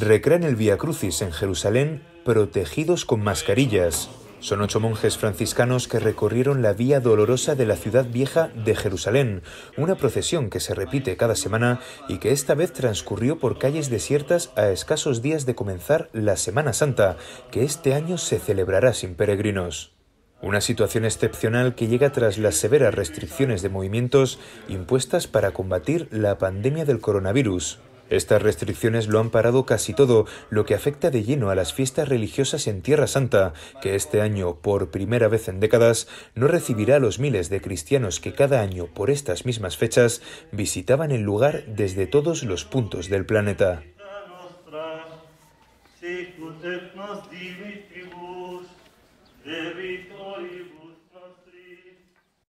recrean el Via Crucis en Jerusalén protegidos con mascarillas. Son ocho monjes franciscanos que recorrieron la vía dolorosa de la ciudad vieja de Jerusalén, una procesión que se repite cada semana y que esta vez transcurrió por calles desiertas a escasos días de comenzar la Semana Santa, que este año se celebrará sin peregrinos. Una situación excepcional que llega tras las severas restricciones de movimientos impuestas para combatir la pandemia del coronavirus. Estas restricciones lo han parado casi todo, lo que afecta de lleno a las fiestas religiosas en Tierra Santa, que este año, por primera vez en décadas, no recibirá a los miles de cristianos que cada año, por estas mismas fechas, visitaban el lugar desde todos los puntos del planeta.